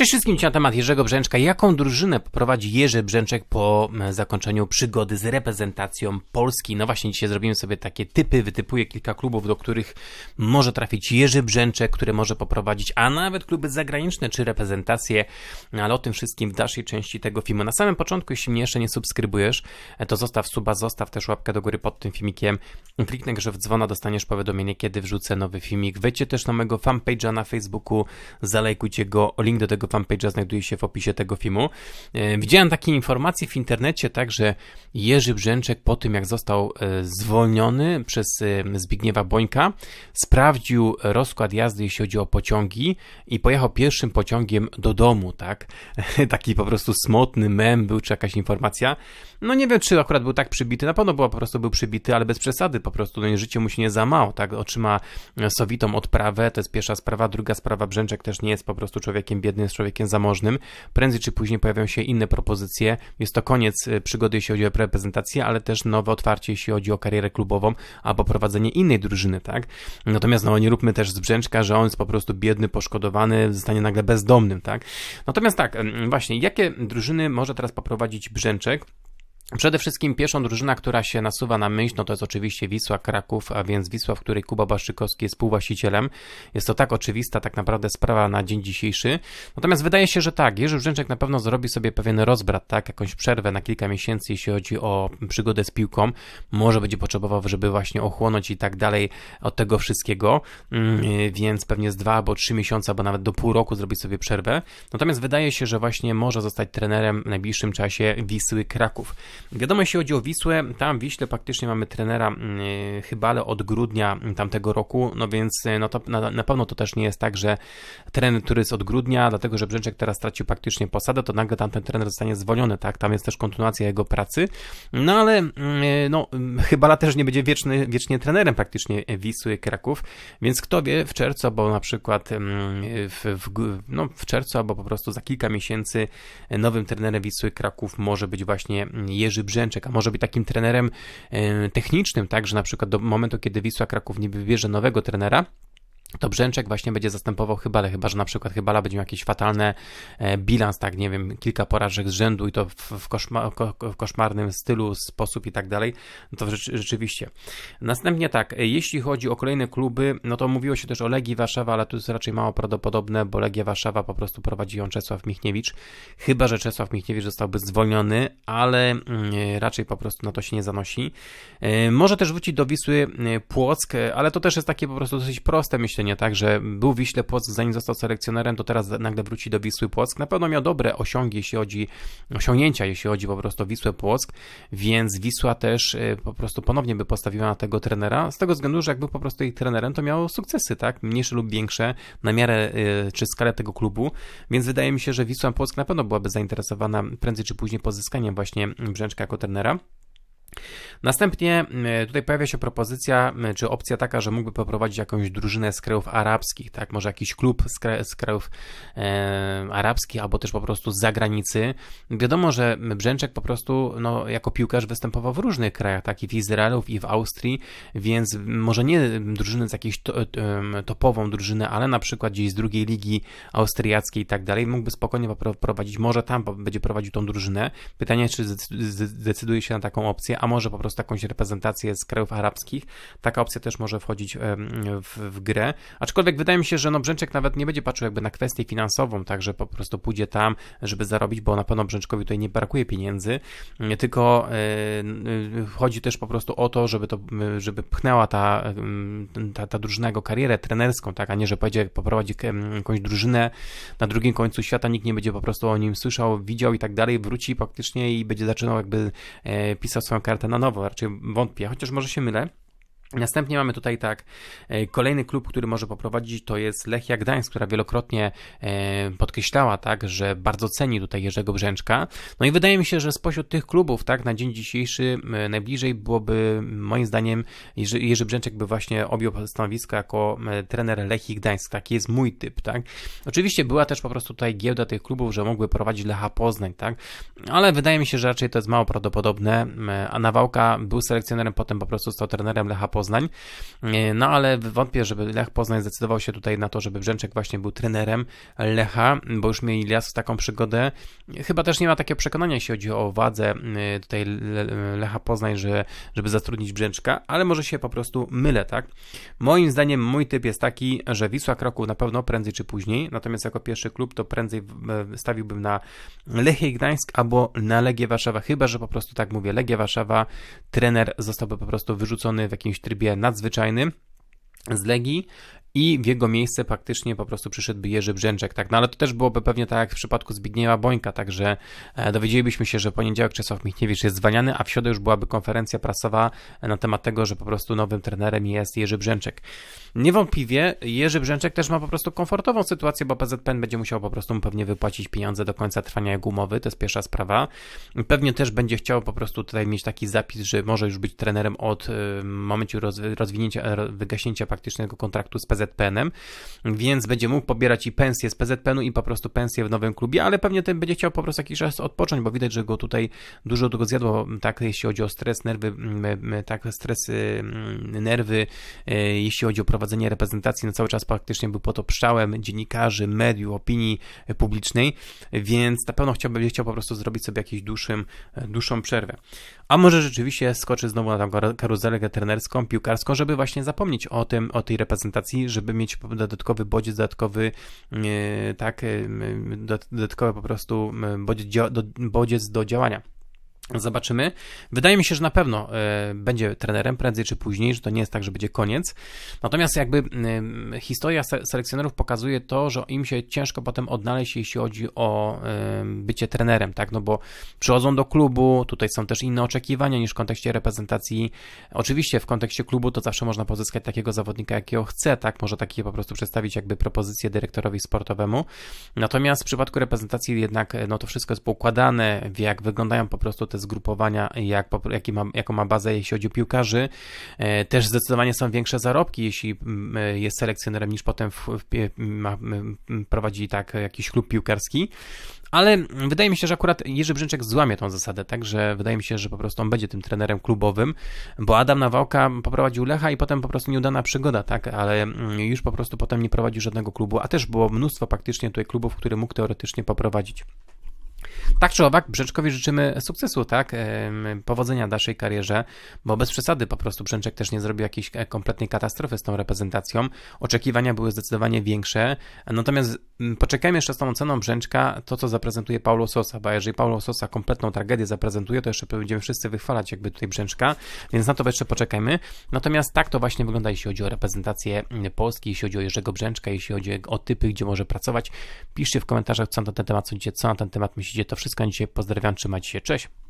Cześć wszystkim Ci na temat Jerzego Brzęczka. Jaką drużynę poprowadzi Jerzy Brzęczek po e, zakończeniu przygody z reprezentacją Polski? No właśnie, dzisiaj zrobimy sobie takie typy, wytypuję kilka klubów, do których może trafić Jerzy Brzęczek, które może poprowadzić, a nawet kluby zagraniczne czy reprezentacje, ale o tym wszystkim w dalszej części tego filmu. Na samym początku, jeśli mnie jeszcze nie subskrybujesz, e, to zostaw suba, zostaw też łapkę do góry pod tym filmikiem, kliknę grze w dzwona, dostaniesz powiadomienie, kiedy wrzucę nowy filmik. Wejdźcie też na mojego fanpage'a na Facebooku, zalajkujcie go, link do tego fanpage'a znajduje się w opisie tego filmu. E, widziałem takie informacje w internecie także Jerzy Brzęczek po tym jak został e, zwolniony przez e, Zbigniewa Bońka sprawdził rozkład jazdy jeśli chodzi o pociągi i pojechał pierwszym pociągiem do domu, tak? Taki po prostu smutny mem był czy jakaś informacja. No nie wiem czy akurat był tak przybity, na pewno był po prostu był przybity, ale bez przesady po prostu, no życie mu się nie za mało, tak? Otrzyma sowitą odprawę, to jest pierwsza sprawa, druga sprawa Brzęczek też nie jest po prostu człowiekiem biednym, jest człowiekiem zamożnym. Prędzej czy później pojawią się inne propozycje. Jest to koniec y, przygody, jeśli chodzi o reprezentację, ale też nowe otwarcie, jeśli chodzi o karierę klubową albo prowadzenie innej drużyny, tak? Natomiast no, nie róbmy też z Brzęczka, że on jest po prostu biedny, poszkodowany, zostanie nagle bezdomnym, tak? Natomiast tak, właśnie, jakie drużyny może teraz poprowadzić Brzęczek? Przede wszystkim pierwszą drużyna, która się nasuwa na myśl, no to jest oczywiście Wisła Kraków, a więc Wisła, w której Kuba Baszczykowski jest współwłaścicielem. Jest to tak oczywista tak naprawdę sprawa na dzień dzisiejszy. Natomiast wydaje się, że tak, Jerzy Brzęczek na pewno zrobi sobie pewien rozbrat, tak, jakąś przerwę na kilka miesięcy, jeśli chodzi o przygodę z piłką. Może będzie potrzebował, żeby właśnie ochłonąć i tak dalej od tego wszystkiego, mm, więc pewnie z dwa albo trzy miesiące, albo nawet do pół roku zrobi sobie przerwę. Natomiast wydaje się, że właśnie może zostać trenerem w najbliższym czasie Wisły Kraków. Wiadomo, jeśli chodzi o Wisłę, tam w Wiśle praktycznie mamy trenera mm, e, Chybale od grudnia tamtego roku, no więc e, no to, na, na pewno to też nie jest tak, że trener, który jest od grudnia, dlatego że Brzęczek teraz stracił praktycznie posadę, to nagle tamten trener zostanie zwolniony, tak? Tam jest też kontynuacja jego pracy, no ale mm, e, no, mm, Chybala też nie będzie wieczny, wiecznie trenerem praktycznie Wisły Kraków, więc kto wie w czerwcu, albo na przykład w, w, no, w czerwcu, albo po prostu za kilka miesięcy nowym trenerem Wisły Kraków może być właśnie Jerzy Jerzy Brzęczek, a może być takim trenerem e, technicznym, tak, że na przykład do momentu, kiedy Wisła Kraków nie wybierze nowego trenera, to Brzęczek właśnie będzie zastępował ale chyba że na przykład Chybala będzie miał jakiś fatalny e, bilans, tak nie wiem, kilka porażek z rzędu i to w, w, w koszmarnym stylu, sposób i tak dalej, no to rzeczywiście. Następnie tak, e, jeśli chodzi o kolejne kluby, no to mówiło się też o Legii Warszawa, ale tu jest raczej mało prawdopodobne, bo Legia Warszawa po prostu prowadzi ją Czesław Michniewicz, chyba że Czesław Michniewicz zostałby zwolniony, ale mm, e, raczej po prostu na to się nie zanosi. Może też wrócić do Wisły Płock, ale to też jest takie po prostu dosyć proste, myślę, myślenie tak, że był Wiśle Płock, zanim został selekcjonerem, to teraz nagle wróci do Wisły Płock. Na pewno miał dobre osiągi, jeśli chodzi, osiągnięcia, jeśli chodzi po prostu o Wisłę Płock, więc Wisła też y, po prostu ponownie by postawiła na tego trenera, z tego względu, że jak był po prostu ich trenerem, to miał sukcesy, tak, mniejsze lub większe, na miarę y, czy skalę tego klubu, więc wydaje mi się, że Wisła Płock na pewno byłaby zainteresowana prędzej czy później pozyskaniem właśnie Brzęczka jako trenera. Następnie e, tutaj pojawia się propozycja, czy opcja taka, że mógłby poprowadzić jakąś drużynę z krajów arabskich, tak? Może jakiś klub z, kraj, z krajów e, arabskich, albo też po prostu z zagranicy. Wiadomo, że Brzęczek po prostu no, jako piłkarz występował w różnych krajach, tak? I w Izraelu, i w Austrii, więc może nie drużyny z jakiejś to, e, topową drużyny, ale na przykład gdzieś z drugiej ligi austriackiej i tak dalej, mógłby spokojnie poprowadzić. może tam będzie prowadził tą drużynę. Pytanie, czy zdecyduje się na taką opcję, a może po prostu jakąś reprezentację z krajów arabskich. Taka opcja też może wchodzić w, w grę. Aczkolwiek wydaje mi się, że no Brzęczek nawet nie będzie patrzył jakby na kwestię finansową, także po prostu pójdzie tam, żeby zarobić, bo na pewno Brzęczkowi tutaj nie brakuje pieniędzy, tylko e, e, chodzi też po prostu o to, żeby to, żeby pchnęła ta, ta, ta drużyna jego karierę trenerską, tak, a nie, że pójdzie poprowadzi jakąś drużynę na drugim końcu świata, nikt nie będzie po prostu o nim słyszał, widział i tak dalej, wróci praktycznie i będzie zaczynał jakby e, pisał swoją karierę kartę na nowo, raczej wątpię, chociaż może się mylę. Następnie mamy tutaj tak e, kolejny klub, który może poprowadzić, to jest Lechia Gdańsk, która wielokrotnie e, podkreślała, tak, że bardzo ceni tutaj Jerzego Brzęczka. No i wydaje mi się, że spośród tych klubów, tak, na dzień dzisiejszy najbliżej byłoby moim zdaniem Jerzy, Brzęczek by właśnie objął stanowisko jako trener Lechii Gdańsk. Taki jest mój typ, tak. Oczywiście była też po prostu tutaj giełda tych klubów, że mogły prowadzić Lecha Poznań, tak, ale wydaje mi się, że raczej to jest mało prawdopodobne. A Nawałka był selekcjonerem, potem po prostu stał trenerem Lecha Poznań Poznań. E, no ale wątpię, żeby Lech Poznań zdecydował się tutaj na to, żeby Brzęczek właśnie był trenerem Lecha, bo już mieli Las taką przygodę. Chyba też nie ma takiego przekonania, jeśli chodzi o wadze e, tutaj Lecha Poznań, że, żeby zatrudnić Brzęczka, ale może się po prostu mylę, tak? Moim zdaniem mój typ jest taki, że Wisła Kraków na pewno prędzej czy później, natomiast jako pierwszy klub to prędzej e, stawiłbym na Lechie Gdańsk albo na Legię Warszawa, chyba że po prostu tak mówię, Legia Warszawa, trener zostałby po prostu wyrzucony w jakimś trybie nadzwyczajnym z Legii i w jego miejsce praktycznie po prostu przyszedłby Jerzy Brzęczek, tak, no ale to też byłoby pewnie tak jak w przypadku Zbigniewa Bońka, także e, dowiedzielibyśmy się, że w poniedziałek Czesław Michniewicz jest zwalniany, a w środę już byłaby konferencja prasowa e, na temat tego, że po prostu nowym trenerem jest Jerzy Brzęczek. Niewątpliwie Jerzy Brzęczek też ma po prostu komfortową sytuację, bo PZPN będzie musiał po prostu mu pewnie wypłacić pieniądze do końca trwania jego umowy, to jest pierwsza sprawa. Pewnie też będzie chciał po prostu tutaj mieć taki zapis, że może już być trenerem od e, momentu rozwinięcia, wygaśnięcia praktycznego kontraktu z PZPN PZPN-em, więc będzie mógł pobierać i pensję z PZPN-u i po prostu pensję w nowym klubie, ale pewnie ten będzie chciał po prostu jakiś czas odpocząć, bo widać, że go tutaj dużo tego zjadło, tak jeśli chodzi o stres, nerwy, tak stresy, nerwy, y, jeśli chodzi o prowadzenie reprezentacji, no cały czas praktycznie był pod obszałem dziennikarzy, mediów, opinii publicznej, więc na pewno chciałby, chciał po prostu zrobić sobie jakąś dłuższym, dłuższą przerwę. A może rzeczywiście skoczy znowu na tą karuzelę trenerską, piłkarską, żeby właśnie zapomnieć o tym, o tej reprezentacji, żeby mieć dodatkowy bodziec, dodatkowy, e, tak, e, dodatkowy po prostu bodziec do działania. Zobaczymy. Wydaje mi się, że na pewno y, będzie trenerem prędzej czy później, że to nie jest tak, że będzie koniec. Natomiast jakby y, historia se selekcjonerów pokazuje to, że im się ciężko potem odnaleźć, jeśli chodzi o y, bycie trenerem, tak? No bo przychodzą do klubu, tutaj są też inne oczekiwania niż w kontekście reprezentacji. Oczywiście w kontekście klubu to zawsze można pozyskać takiego zawodnika, jakiego chce, tak? Może takie po prostu przedstawić jakby propozycję dyrektorowi sportowemu. Natomiast w przypadku reprezentacji jednak e, no to wszystko jest poukładane, wie jak wyglądają po prostu te zgrupowania, jak, jaki ma, jaką ma bazę, jeśli chodzi o piłkarzy. E, też zdecydowanie są większe zarobki, jeśli e, jest selekcjonerem, niż potem w, w, ma, prowadzi tak jakiś klub piłkarski. Ale wydaje mi się, że akurat Jerzy Brzęczek złamie tą zasadę, także wydaje mi się, że po prostu on będzie tym trenerem klubowym, bo Adam Nawałka poprowadził Lecha i potem po prostu nieudana przygoda, tak, ale już po prostu potem nie prowadził żadnego klubu, a też było mnóstwo praktycznie tutaj klubów, które mógł teoretycznie poprowadzić. Tak czy owak, Brzęczkowi życzymy sukcesu, tak? Powodzenia w dalszej karierze, bo bez przesady po prostu Brzęczek też nie zrobił jakiejś e, kompletnej katastrofy z tą reprezentacją. Oczekiwania były zdecydowanie większe. Natomiast mm, poczekajmy jeszcze z tą oceną Brzęczka to, co zaprezentuje Paulo Sosa, bo jeżeli Paulo Sosa kompletną tragedię zaprezentuje, to jeszcze będziemy wszyscy wychwalać jakby tutaj Brzęczka, więc na to jeszcze poczekajmy. Natomiast tak to właśnie wygląda, jeśli chodzi o reprezentację mm, Polski, jeśli chodzi o Jerzego Brzęczka, jeśli chodzi o typy, gdzie może pracować. Piszcie w komentarzach, co na ten temat sądzicie, co na ten temat myślicie, to wszystko na dzisiaj. Pozdrawiam, trzymajcie się, cześć.